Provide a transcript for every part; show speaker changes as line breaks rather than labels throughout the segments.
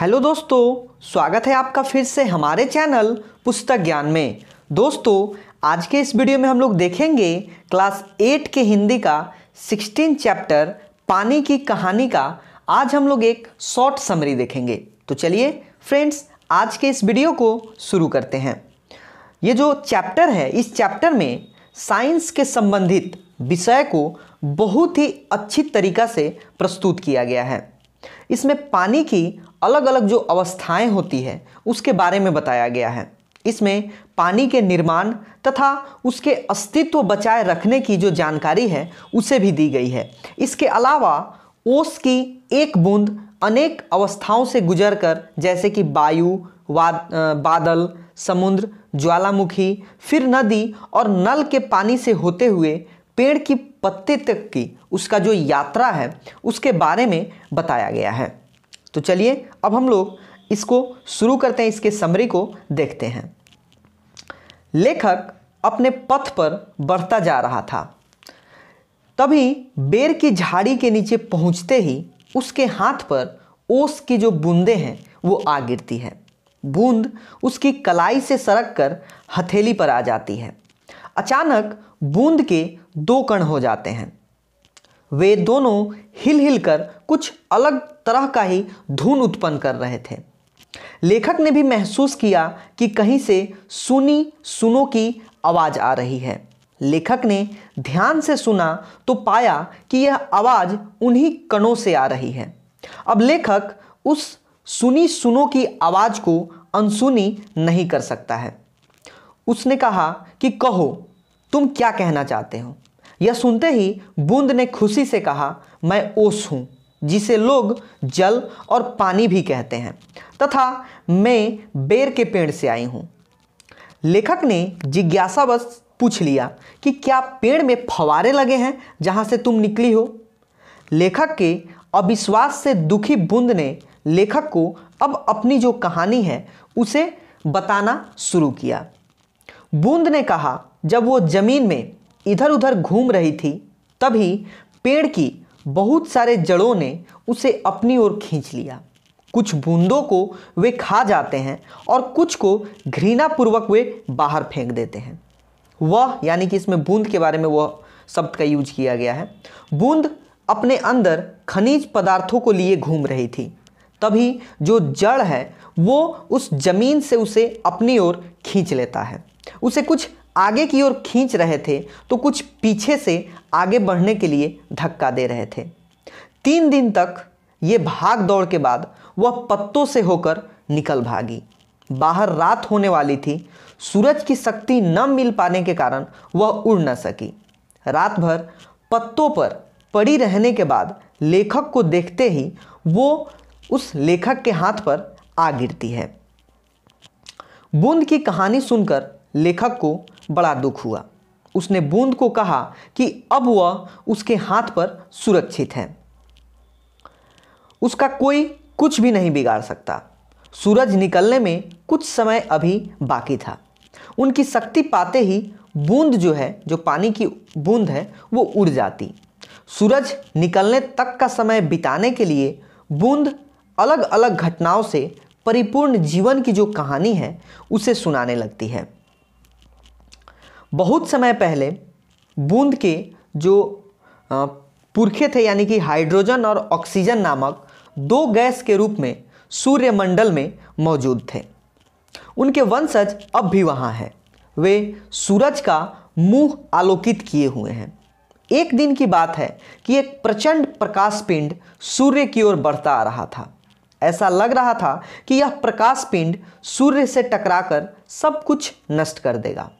hello दोस्तों स्वागत है आपका फिर से हमारे चैनल पुस्तक ज्ञान में दोस्तों आज के इस वीडियो में हम लोग देखेंगे क्लास एट के हिंदी का सिक्सटीन चैप्टर पानी की कहानी का आज हम लोग एक शॉर्ट समरी देखेंगे तो चलिए फ्रेंड्स आज के इस वीडियो को शुरू करते हैं ये जो चैप्टर है इस चैप्टर में साइंस के संबंधित विषय को बहुत ही अच्छी तरीका से प्रस्तुत किया गया है इसमें पानी की अलग अलग जो अवस्थाएं होती है उसके बारे में बताया गया है इसमें पानी के निर्माण तथा उसके अस्तित्व बचाए रखने की जो जानकारी है उसे भी दी गई है इसके अलावा ओस की एक बूंद अनेक अवस्थाओं से गुजरकर जैसे कि वायु वाद, बादल समुद्र ज्वालामुखी फिर नदी और नल के पानी से होते हुए पेड़ की पत्ते तक की उसका जो यात्रा है उसके बारे में बताया गया है तो चलिए अब हम लोग इसको शुरू करते हैं इसके समरी को देखते हैं लेखक अपने पथ पर बढ़ता जा रहा था तभी बेर की झाड़ी के नीचे पहुंचते ही उसके हाथ पर ओस की जो बूंदे हैं वो आ गिरती है बूंद उसकी कलाई से सरक कर हथेली पर आ जाती है अचानक बूंद के दो कण हो जाते हैं वे दोनों हिल हिल कर कुछ अलग तरह का ही धुन उत्पन्न कर रहे थे लेखक ने भी महसूस किया कि कहीं से सुनी सुनो की आवाज़ आ रही है लेखक ने ध्यान से सुना तो पाया कि यह आवाज़ उन्हीं कणों से आ रही है अब लेखक उस सुनी सुनो की आवाज़ को अनसुनी नहीं कर सकता है उसने कहा कि कहो तुम क्या कहना चाहते हो यह सुनते ही बूंद ने खुशी से कहा मैं ओस हूँ जिसे लोग जल और पानी भी कहते हैं तथा मैं बेर के पेड़ से आई हूँ लेखक ने जिज्ञासावश पूछ लिया कि क्या पेड़ में फवारे लगे हैं जहाँ से तुम निकली हो लेखक के अविश्वास से दुखी बूंद ने लेखक को अब अपनी जो कहानी है उसे बताना शुरू किया बूंद ने कहा जब वो ज़मीन में इधर उधर घूम रही थी तभी पेड़ की बहुत सारे जड़ों ने उसे अपनी ओर खींच लिया कुछ बूंदों को वे खा जाते हैं और कुछ को घृणापूर्वक वे बाहर फेंक देते हैं वह यानी कि इसमें बूंद के बारे में वह शब्द का यूज किया गया है बूंद अपने अंदर खनिज पदार्थों को लिए घूम रही थी तभी जो जड़ है वो उस जमीन से उसे अपनी ओर खींच लेता है उसे कुछ आगे की ओर खींच रहे थे तो कुछ पीछे से आगे बढ़ने के लिए धक्का दे रहे थे तीन दिन तक ये भाग दौड़ के बाद वह पत्तों से होकर निकल भागी बाहर रात होने वाली थी सूरज की शक्ति न मिल पाने के कारण वह उड़ न सकी रात भर पत्तों पर पड़ी रहने के बाद लेखक को देखते ही वो उस लेखक के हाथ पर आ गिरती है बूंद की कहानी सुनकर लेखक को बड़ा दुख हुआ उसने बूंद को कहा कि अब वह उसके हाथ पर सुरक्षित है उसका कोई कुछ भी नहीं बिगाड़ सकता सूरज निकलने में कुछ समय अभी बाकी था उनकी शक्ति पाते ही बूंद जो है जो पानी की बूंद है वो उड़ जाती सूरज निकलने तक का समय बिताने के लिए बूंद अलग अलग घटनाओं से परिपूर्ण जीवन की जो कहानी है उसे सुनाने लगती है बहुत समय पहले बूंद के जो पुरखे थे यानी कि हाइड्रोजन और ऑक्सीजन नामक दो गैस के रूप में सूर्यमंडल में मौजूद थे उनके वंशज अब भी वहाँ हैं वे सूरज का मुंह आलोकित किए हुए हैं एक दिन की बात है कि एक प्रचंड प्रकाश पिंड सूर्य की ओर बढ़ता आ रहा था ऐसा लग रहा था कि यह प्रकाश पिंड सूर्य से टकराकर सब कुछ नष्ट कर देगा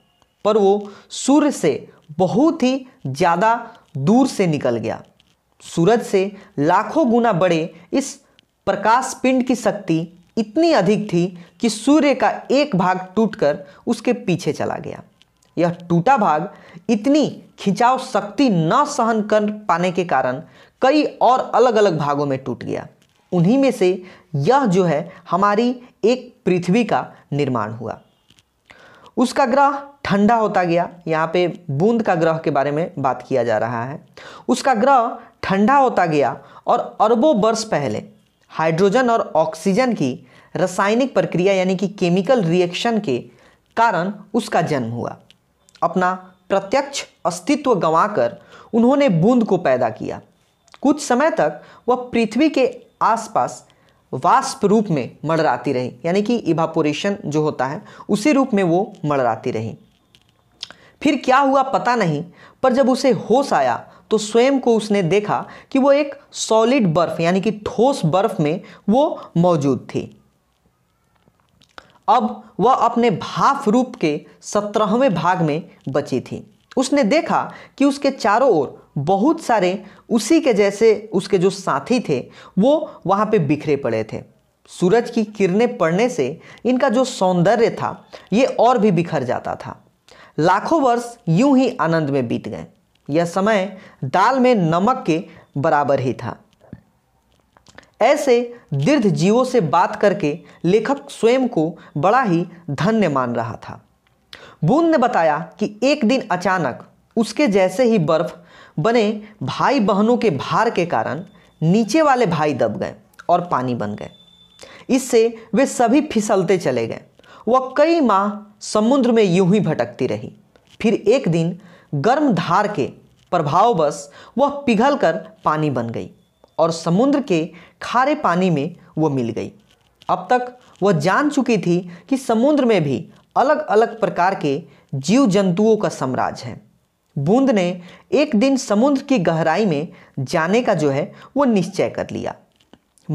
पर वो सूर्य से बहुत ही ज़्यादा दूर से निकल गया सूरज से लाखों गुना बड़े इस प्रकाश पिंड की शक्ति इतनी अधिक थी कि सूर्य का एक भाग टूटकर उसके पीछे चला गया यह टूटा भाग इतनी खिंचाव शक्ति न सहन कर पाने के कारण कई और अलग अलग भागों में टूट गया उन्हीं में से यह जो है हमारी एक पृथ्वी का निर्माण हुआ उसका ग्रह ठंडा होता गया यहाँ पे बूंद का ग्रह के बारे में बात किया जा रहा है उसका ग्रह ठंडा होता गया और अरबों वर्ष पहले हाइड्रोजन और ऑक्सीजन की रासायनिक प्रक्रिया यानी कि केमिकल रिएक्शन के कारण उसका जन्म हुआ अपना प्रत्यक्ष अस्तित्व गंवाकर उन्होंने बूंद को पैदा किया कुछ समय तक वह पृथ्वी के आसपास वाष्प रूप में मड़राती रही यानी कि इवापोरेशन जो होता है उसी रूप में वो मड़राती रही फिर क्या हुआ पता नहीं पर जब उसे होश आया तो स्वयं को उसने देखा कि वो एक सॉलिड बर्फ यानी कि ठोस बर्फ में वो मौजूद थी अब वह अपने भाफ रूप के सत्रहवें भाग में बची थी उसने देखा कि उसके चारों ओर बहुत सारे उसी के जैसे उसके जो साथी थे वो वहाँ पे बिखरे पड़े थे सूरज की किरणें पड़ने से इनका जो सौंदर्य था ये और भी बिखर जाता था लाखों वर्ष यूं ही आनंद में बीत गए यह समय दाल में नमक के बराबर ही था ऐसे दीर्घ जीवों से बात करके लेखक स्वयं को बड़ा ही धन्य मान रहा था बूंद ने बताया कि एक दिन अचानक उसके जैसे ही बर्फ बने भाई बहनों के भार के कारण नीचे वाले भाई दब गए और पानी बन गए इससे वे सभी फिसलते चले गए वह कई माह समुद्र में यूं ही भटकती रही फिर एक दिन गर्म धार के प्रभाव बस वह पिघल कर पानी बन गई और समुद्र के खारे पानी में वह मिल गई अब तक वह जान चुकी थी कि समुद्र में भी अलग अलग प्रकार के जीव जंतुओं का साम्राज्य है बूंद ने एक दिन समुद्र की गहराई में जाने का जो है वो निश्चय कर लिया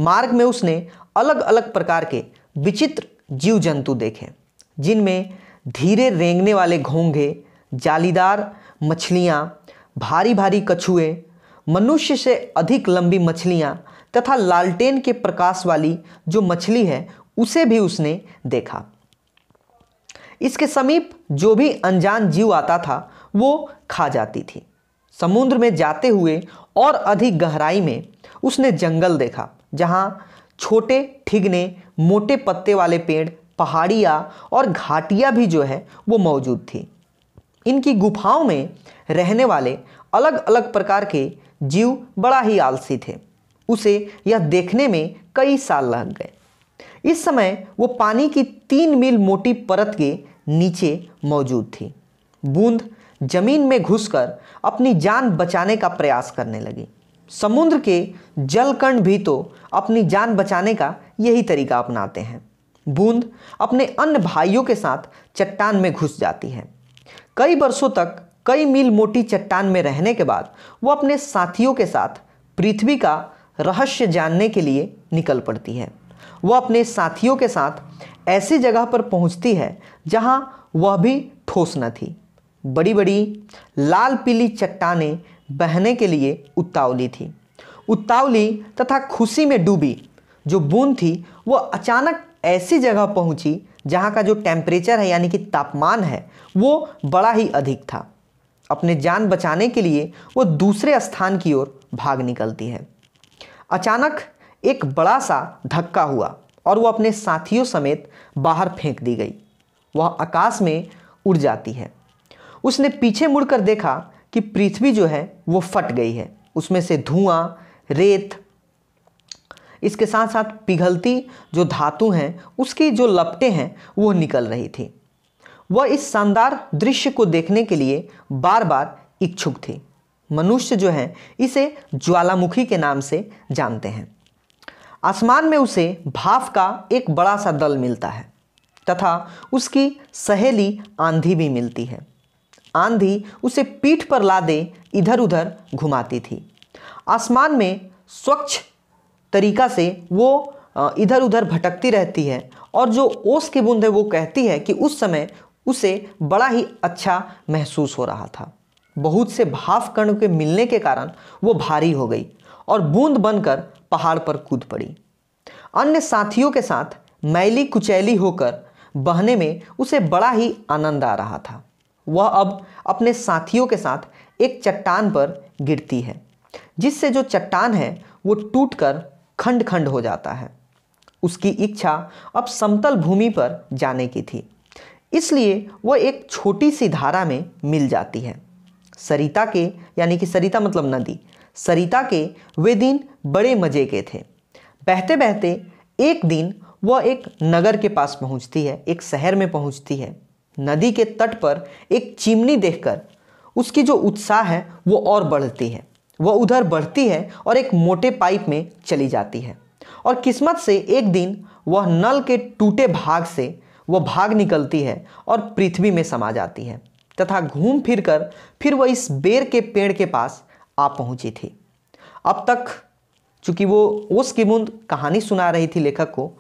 मार्ग में उसने अलग अलग प्रकार के विचित्र जीव जंतु देखें जिनमें धीरे रेंगने वाले घोंघे जालीदार मछलियाँ भारी भारी कछुए मनुष्य से अधिक लंबी मछलियाँ तथा लालटेन के प्रकाश वाली जो मछली है उसे भी उसने देखा इसके समीप जो भी अनजान जीव आता था वो खा जाती थी समुद्र में जाते हुए और अधिक गहराई में उसने जंगल देखा जहाँ छोटे ठिगने मोटे पत्ते वाले पेड़ पहाड़िया और घाटियाँ भी जो है वो मौजूद थी इनकी गुफाओं में रहने वाले अलग अलग प्रकार के जीव बड़ा ही आलसी थे उसे यह देखने में कई साल लग गए इस समय वो पानी की तीन मील मोटी परत के नीचे मौजूद थी बूंद जमीन में घुसकर अपनी जान बचाने का प्रयास करने लगी समुद्र के जलकण भी तो अपनी जान बचाने का यही तरीका अपनाते हैं बूंद अपने अन्य भाइयों के साथ चट्टान में घुस जाती है कई वर्षों तक कई मील मोटी चट्टान में रहने के बाद वह अपने साथियों के साथ पृथ्वी का रहस्य जानने के लिए निकल पड़ती है वह अपने साथियों के साथ ऐसी जगह पर पहुंचती है जहां वह भी ठोस न थी बड़ी बड़ी लाल पीली चट्टाने बहने के लिए उतावली थी उतावली तथा खुशी में डूबी जो बूंद थी वह अचानक ऐसी जगह पहुंची जहाँ का जो टेम्परेचर है यानी कि तापमान है वो बड़ा ही अधिक था अपने जान बचाने के लिए वो दूसरे स्थान की ओर भाग निकलती है अचानक एक बड़ा सा धक्का हुआ और वो अपने साथियों समेत बाहर फेंक दी गई वह आकाश में उड़ जाती है उसने पीछे मुड़कर देखा कि पृथ्वी जो है वो फट गई है उसमें से धुआं रेत इसके साथ साथ पिघलती जो धातु हैं उसकी जो लपटें हैं वो निकल रही थी वह इस शानदार दृश्य को देखने के लिए बार बार इच्छुक थी मनुष्य जो है इसे ज्वालामुखी के नाम से जानते हैं आसमान में उसे भाफ का एक बड़ा सा दल मिलता है तथा उसकी सहेली आंधी भी मिलती है आंधी उसे पीठ पर लादे इधर उधर घुमाती थी आसमान में स्वच्छ तरीका से वो इधर उधर भटकती रहती है और जो ओस की बूंद है वो कहती है कि उस समय उसे बड़ा ही अच्छा महसूस हो रहा था बहुत से भाफ कण के मिलने के कारण वो भारी हो गई और बूंद बनकर पहाड़ पर कूद पड़ी अन्य साथियों के साथ मैली कुचैली होकर बहने में उसे बड़ा ही आनंद आ रहा था वह अब अपने साथियों के साथ एक चट्टान पर गिरती है जिससे जो चट्टान है वो टूटकर खंड खंड हो जाता है उसकी इच्छा अब समतल भूमि पर जाने की थी इसलिए वह एक छोटी सी धारा में मिल जाती है सरिता के यानी कि सरिता मतलब नदी सरिता के वे दिन बड़े मज़े के थे बहते बहते एक दिन वह एक नगर के पास पहुंचती है एक शहर में पहुंचती है नदी के तट पर एक चिमनी देखकर उसकी जो उत्साह है वो और बढ़ती है वह उधर बढ़ती है और एक मोटे पाइप में चली जाती है और किस्मत से एक दिन वह नल के टूटे भाग से वह भाग निकलती है और पृथ्वी में समा जाती है तथा घूम फिर कर फिर वह इस बेर के पेड़ के पास आ पहुंची थी अब तक चूँकि वो ओस की बूंद कहानी सुना रही थी लेखक को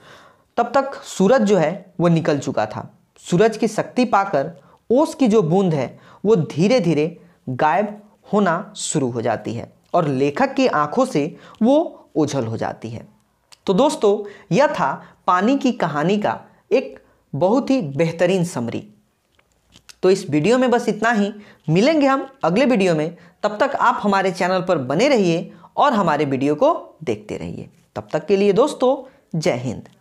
तब तक सूरज जो है वो निकल चुका था सूरज की शक्ति पाकर ओस की जो बूंद है वो धीरे धीरे गायब होना शुरू हो जाती है और लेखक की आंखों से वो उझल हो जाती है तो दोस्तों यह था पानी की कहानी का एक बहुत ही बेहतरीन समरी तो इस वीडियो में बस इतना ही मिलेंगे हम अगले वीडियो में तब तक आप हमारे चैनल पर बने रहिए और हमारे वीडियो को देखते रहिए तब तक के लिए दोस्तों जय हिंद